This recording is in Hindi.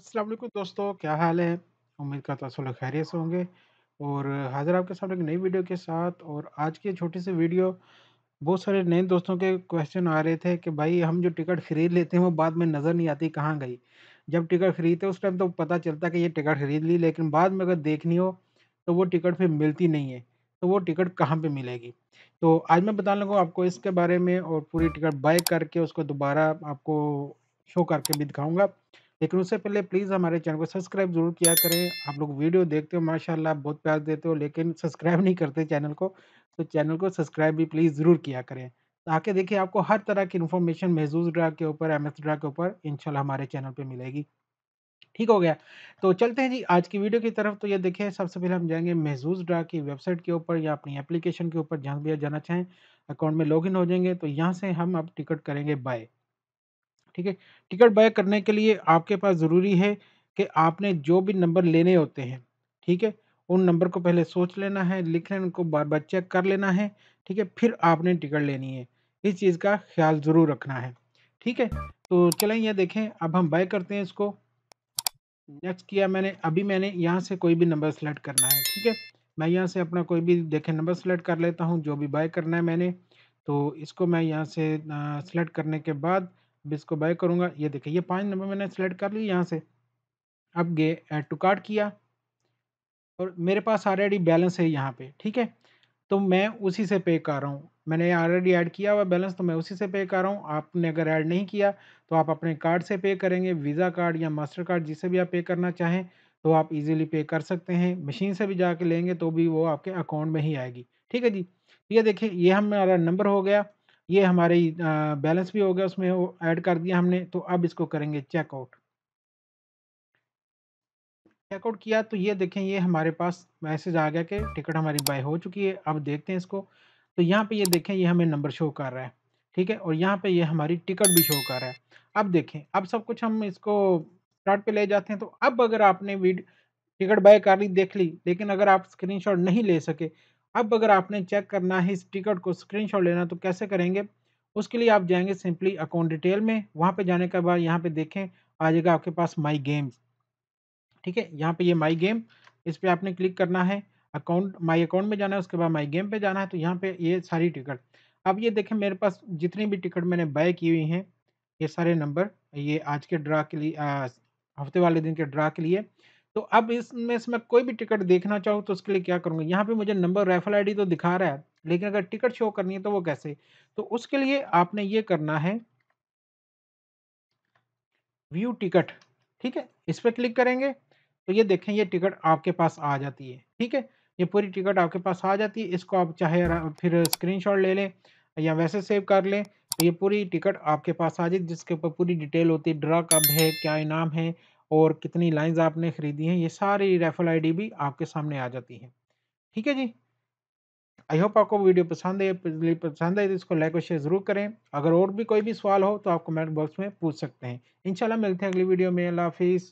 अस्सलाम दोस्तों क्या हाल है उम्मीद का तसल खैरियत से होंगे और हाज़िर आपके सामने एक नई वीडियो के साथ और आज की छोटी सी वीडियो बहुत सारे नए दोस्तों के क्वेश्चन आ रहे थे कि भाई हम जो टिकट खरीद लेते हैं वो बाद में नज़र नहीं आती कहाँ गई जब टिकट खरीदते उस टाइम तो पता चलता कि ये टिकट खरीद ली लेकिन बाद में अगर देखनी हो तो वो टिकट फिर मिलती नहीं है तो वो टिकट कहाँ पे मिलेगी तो आज मैं बताने लूँगा आपको इसके बारे में और पूरी टिकट बाय करके उसको दोबारा आपको शो करके भी दिखाऊँगा लेकिन उससे पहले प्लीज़ हमारे चैनल को सब्सक्राइब ज़रूर किया करें आप लोग वीडियो देखते हो माशाल्लाह आप बहुत प्यार देते हो लेकिन सब्सक्राइब नहीं करते चैनल को तो चैनल को सब्सक्राइब भी प्लीज़ ज़रूर किया करें ताकि तो आके देखिए आपको हर तरह की इन्फॉर्मेशन महजूज ड्रा के ऊपर एम ड्रा के ऊपर इनशाला हमारे चैनल पर मिलेगी ठीक हो गया तो चलते हैं जी आज की वीडियो की तरफ तो ये देखिए सबसे पहले हम जाएंगे महजूज ड्रा की वेबसाइट के ऊपर या अपनी एप्लीकेशन के ऊपर जहाँ भी आप जाना चाहें अकाउंट में लॉगिन हो जाएंगे तो यहाँ से हम अब टिकट करेंगे बाय ठीक है टिकट बाय करने के लिए आपके पास ज़रूरी है कि आपने जो भी नंबर लेने होते हैं ठीक है उन नंबर को पहले सोच लेना है लिख लेना उनको बार बार चेक कर लेना है ठीक है फिर आपने टिकट लेनी है इस चीज़ का ख्याल ज़रूर रखना है ठीक है तो चलें ये देखें अब हम बाय करते हैं इसको नेक्स्ट किया मैंने अभी मैंने यहाँ से कोई भी नंबर सेलेक्ट करना है ठीक है मैं यहाँ से अपना कोई भी देखें नंबर सेलेक्ट कर लेता हूँ जो भी बाय करना है मैंने तो इसको मैं यहाँ से सेलेक्ट करने के बाद अब इसको बाय करूँगा ये देखिए ये पाँच नंबर मैंने सेलेक्ट कर लिया यहाँ से अब गए ऐड टू कार्ड किया और मेरे पास ऑलरेडी बैलेंस है यहाँ पे ठीक है तो मैं उसी से पे कर रहा हूँ मैंने ऑलरेडी ऐड किया हुआ बैलेंस तो मैं उसी से पे कर रहा हूँ आपने अगर ऐड नहीं किया तो आप अपने कार्ड से पे करेंगे वीज़ा कार्ड या मास्टर कार्ड जिसे भी आप पे करना चाहें तो आप इजीली पे कर सकते हैं मशीन से भी जाके लेंगे तो भी वो आपके अकाउंट में ही आएगी ठीक है जी ये देखिए ये हमारा नंबर हो गया ये हमारी बैलेंस भी हो गया उसमें ऐड कर दिया हमने तो अब इसको करेंगे चेकआउट चेकआउट किया तो ये देखें ये हमारे पास मैसेज आ गया कि टिकट हमारी बाय हो चुकी है अब देखते हैं इसको तो यहाँ पे ये देखें ये हमें नंबर शो कर रहा है ठीक है और यहाँ पे ये हमारी टिकट भी शो कर रहा है अब देखें अब सब कुछ हम इसको स्टार्ट पे ले जाते हैं तो अब अगर आपने टिकट बाय कर ली देख ली लेकिन अगर आप स्क्रीनशॉट नहीं ले सके अब अगर आपने चेक करना है इस टिकट को स्क्रीनशॉट लेना तो कैसे करेंगे उसके लिए आप जाएंगे सिंपली अकाउंट डिटेल में वहाँ पे जाने के बाद यहाँ पे देखें आ जाएगा आपके पास माई गेम्स ठीक है यहाँ पे ये माई गेम इस पर आपने क्लिक करना है अकाउंट माई अकाउंट में जाना है उसके बाद माई गेम पे जाना है तो यहाँ पे ये सारी टिकट अब ये देखें मेरे पास जितनी भी टिकट मैंने बाय की हुई हैं ये सारे नंबर ये आज के ड्रा के लिए हफ्ते वाले दिन के ड्रा के लिए तो अब इसमें से मैं कोई भी टिकट देखना चाहूँ तो उसके लिए क्या करूँगा यहाँ पे मुझे नंबर रेफल आईडी तो दिखा रहा है लेकिन अगर टिकट शो करनी है तो वो कैसे तो उसके लिए आपने ये करना है व्यू टिकट ठीक है इस पर क्लिक करेंगे तो ये देखें ये टिकट आपके पास आ जाती है ठीक है ये पूरी टिकट आपके पास आ जाती है इसको आप चाहे फिर स्क्रीन ले लें या वैसे सेव कर लें तो ये पूरी टिकट आपके पास आ जाए जिसके ऊपर पूरी डिटेल होती है ड्रा कब है क्या इनाम है और कितनी लाइंस आपने खरीदी हैं ये सारी रेफरल आईडी भी आपके सामने आ जाती है ठीक है जी आई होप आपको वीडियो पसंद है पसंद है तो इसको लाइक और शेयर ज़रूर करें अगर और भी कोई भी सवाल हो तो आप कमेंट बॉक्स में पूछ सकते हैं इंशाल्लाह मिलते हैं अगली वीडियो में अल्लाह हाफिज़